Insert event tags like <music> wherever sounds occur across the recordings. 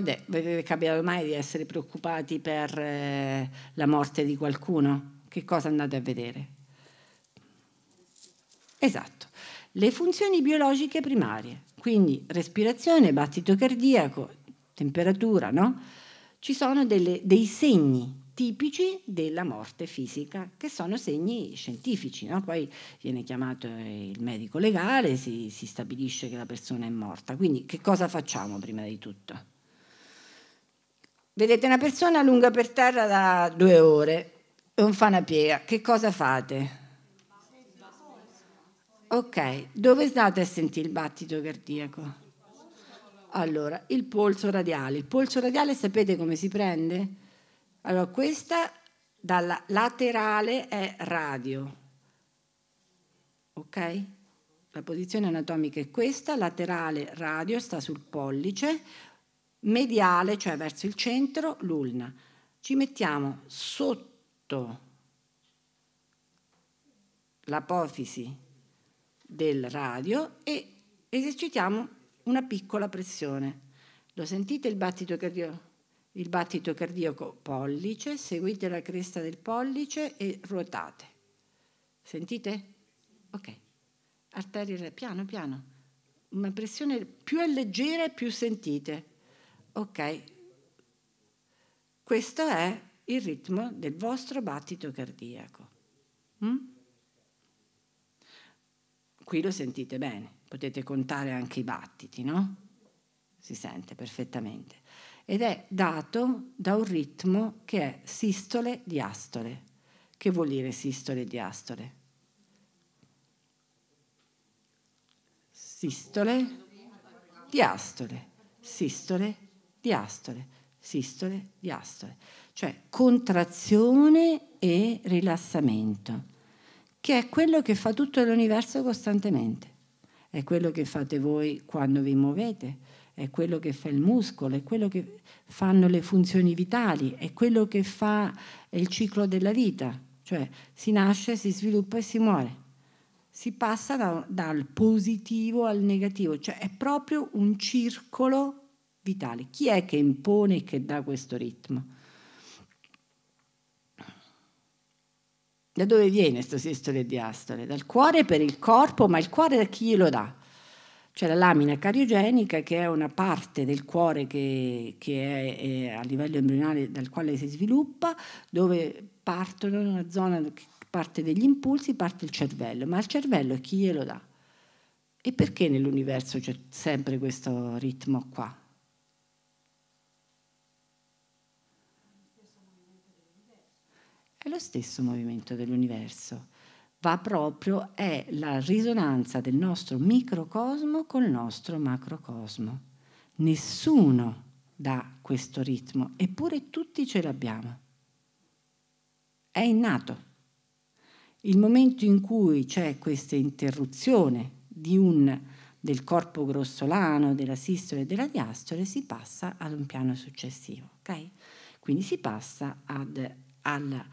quando capita ormai di essere preoccupati per eh, la morte di qualcuno? Che cosa andate a vedere? Esatto. Le funzioni biologiche primarie, quindi respirazione, battito cardiaco, temperatura, no? Ci sono delle, dei segni tipici della morte fisica, che sono segni scientifici. No? Poi viene chiamato eh, il medico legale, si, si stabilisce che la persona è morta. Quindi che cosa facciamo prima di tutto? Vedete una persona lunga per terra da due ore e un piega. che cosa fate? Ok, dove state a sentire il battito cardiaco? Allora, il polso radiale. Il polso radiale sapete come si prende? Allora, questa dalla laterale è radio. Ok? La posizione anatomica è questa, laterale radio sta sul pollice, mediale, cioè verso il centro, l'ulna. Ci mettiamo sotto l'apofisi del radio e esercitiamo una piccola pressione. Lo sentite il battito cardiaco? Il battito cardiaco pollice, seguite la cresta del pollice e ruotate. Sentite? Ok. Arteria piano piano. Una pressione più è leggera e più sentite. Ok, questo è il ritmo del vostro battito cardiaco. Mm? Qui lo sentite bene, potete contare anche i battiti, no? Si sente perfettamente. Ed è dato da un ritmo che è sistole-diastole. Che vuol dire sistole-diastole? Sistole, diastole, sistole, diastole diastole, sistole, diastole, cioè contrazione e rilassamento, che è quello che fa tutto l'universo costantemente, è quello che fate voi quando vi muovete, è quello che fa il muscolo, è quello che fanno le funzioni vitali, è quello che fa il ciclo della vita, cioè si nasce, si sviluppa e si muore. Si passa da, dal positivo al negativo, cioè è proprio un circolo vitale. Chi è che impone e che dà questo ritmo? Da dove viene questo sistole e diastole? Dal cuore per il corpo, ma il cuore chi glielo dà? C'è cioè, la lamina cariogenica che è una parte del cuore che, che è, è, a livello embrionale dal quale si sviluppa, dove partono una zona, parte degli impulsi, parte il cervello, ma il cervello chi glielo dà? E perché nell'universo c'è sempre questo ritmo qua? È lo stesso movimento dell'universo. Va proprio, è la risonanza del nostro microcosmo col nostro macrocosmo. Nessuno dà questo ritmo, eppure tutti ce l'abbiamo. È innato. Il momento in cui c'è questa interruzione un, del corpo grossolano, della sistole e della diastole, si passa ad un piano successivo. Okay? Quindi si passa ad, al,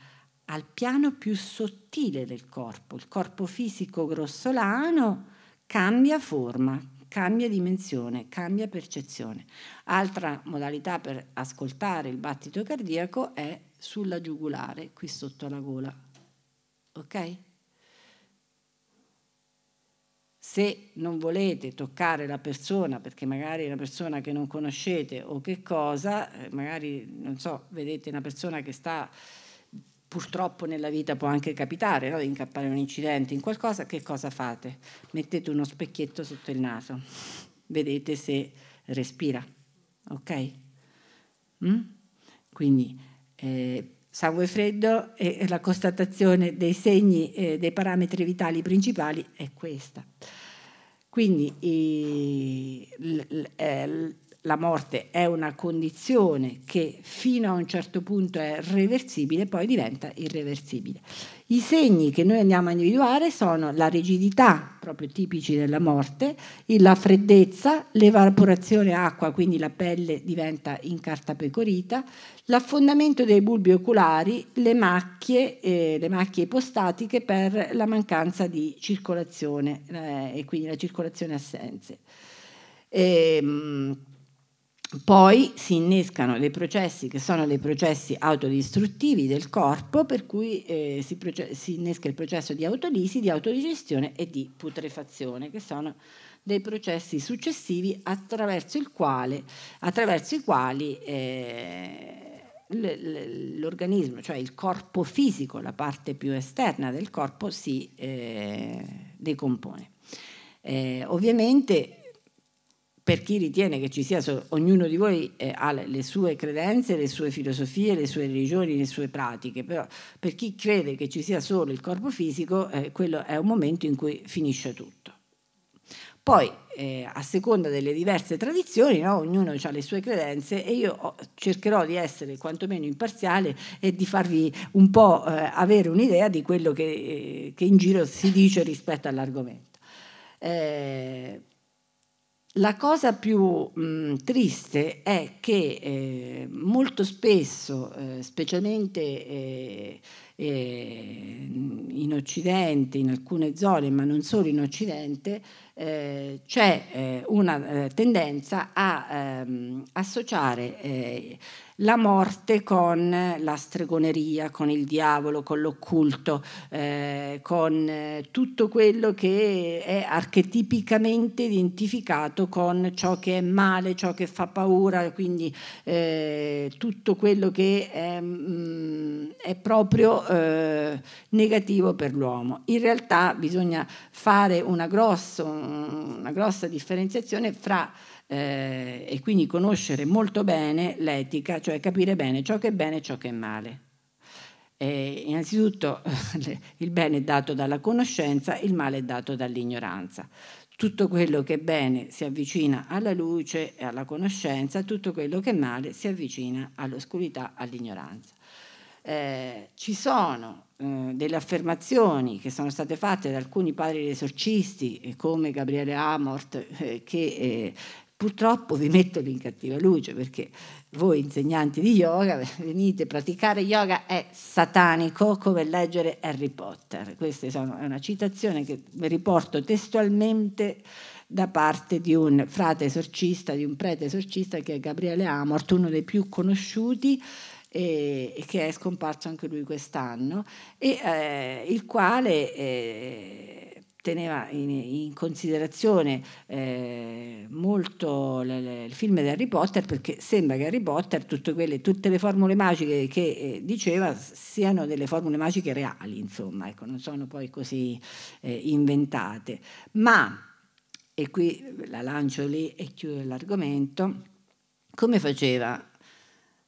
al piano più sottile del corpo. Il corpo fisico grossolano cambia forma, cambia dimensione, cambia percezione. Altra modalità per ascoltare il battito cardiaco è sulla giugulare, qui sotto la gola. Ok? se non volete toccare la persona perché magari è una persona che non conoscete o che cosa, eh, magari non so, vedete una persona che sta purtroppo nella vita può anche capitare no? di incappare in un incidente, in qualcosa, che cosa fate? Mettete uno specchietto sotto il naso, vedete se respira, ok? Mm? Quindi eh, sangue freddo e la constatazione dei segni, eh, dei parametri vitali principali è questa. Quindi eh, la morte è una condizione che fino a un certo punto è reversibile, poi diventa irreversibile. I segni che noi andiamo a individuare sono la rigidità, proprio tipici della morte, la freddezza, l'evaporazione acqua, quindi la pelle diventa incartapecorita, l'affondamento dei bulbi oculari, le macchie, eh, le macchie ipostatiche per la mancanza di circolazione eh, e quindi la circolazione assenze. E, ehm, mh, poi si innescano dei processi che sono dei processi autodistruttivi del corpo, per cui eh, si, si, innesca il processo di autolisi, di autodigestione e di putrefazione, che sono dei processi successivi attraverso, quale, attraverso i quali eh, l'organismo, cioè il corpo fisico, la parte più esterna del corpo, si eh, decompone. Eh, ovviamente per chi ritiene che ci sia, ognuno di voi eh, ha le sue credenze, le sue filosofie, le sue religioni, le sue pratiche, però per chi crede che ci sia solo il corpo fisico, eh, quello è un momento in cui finisce tutto. Poi, eh, a seconda delle diverse tradizioni, no? ognuno ha le sue credenze e io oh, cercherò di essere quantomeno imparziale e di farvi un po' eh, avere un'idea di quello che, eh, che, in giro si dice rispetto all'argomento. Eh, la cosa più mh, triste è che eh, molto spesso, eh, specialmente eh, eh in Occidente, in alcune zone, ma non solo in Occidente, eh, c'è eh, una eh, tendenza a ehm, associare eh, la morte con la stregoneria, con il diavolo, con l'occulto, eh, con tutto quello che è archetipicamente identificato con ciò che è male, ciò che fa paura, quindi eh, tutto quello che è, mh, mm, è proprio eh, negativo per l'uomo. In realtà bisogna fare una grossa una grossa differenziazione fra eh, e quindi conoscere molto bene l'etica, cioè capire bene ciò che è bene e ciò che è male. E innanzitutto <laughs> il bene è dato dalla conoscenza, il male è dato dall'ignoranza. Tutto quello che è bene si avvicina alla luce e alla conoscenza, tutto quello che è male si avvicina all'oscurità, all'ignoranza. Eh, ci sono eh, delle affermazioni che sono state fatte da alcuni padri esorcisti eh, come Gabriele Amort eh, che purtroppo vi metto in cattiva luce perché voi insegnanti di yoga <laughs> venite a praticare yoga è satanico come leggere Harry Potter. Questa è una citazione che riporto testualmente da parte di un frate esorcista, di un prete esorcista che è Gabriele Amort, uno dei più conosciuti e, e che è scomparso anche lui quest'anno, e, eh, il quale eh, teneva in, in considerazione eh, molto le, le, il film di Harry Potter perché sembra che Harry Potter tutte, quelle, tutte le formule magiche che eh, diceva siano delle formule magiche reali, insomma, ecco, non sono poi così eh, inventate. Ma, e qui la lancio lì e chiudo l'argomento, come faceva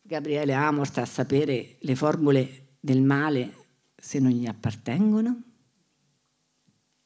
Gabriele Amos sta a sapere le formule del male se non gli appartengono?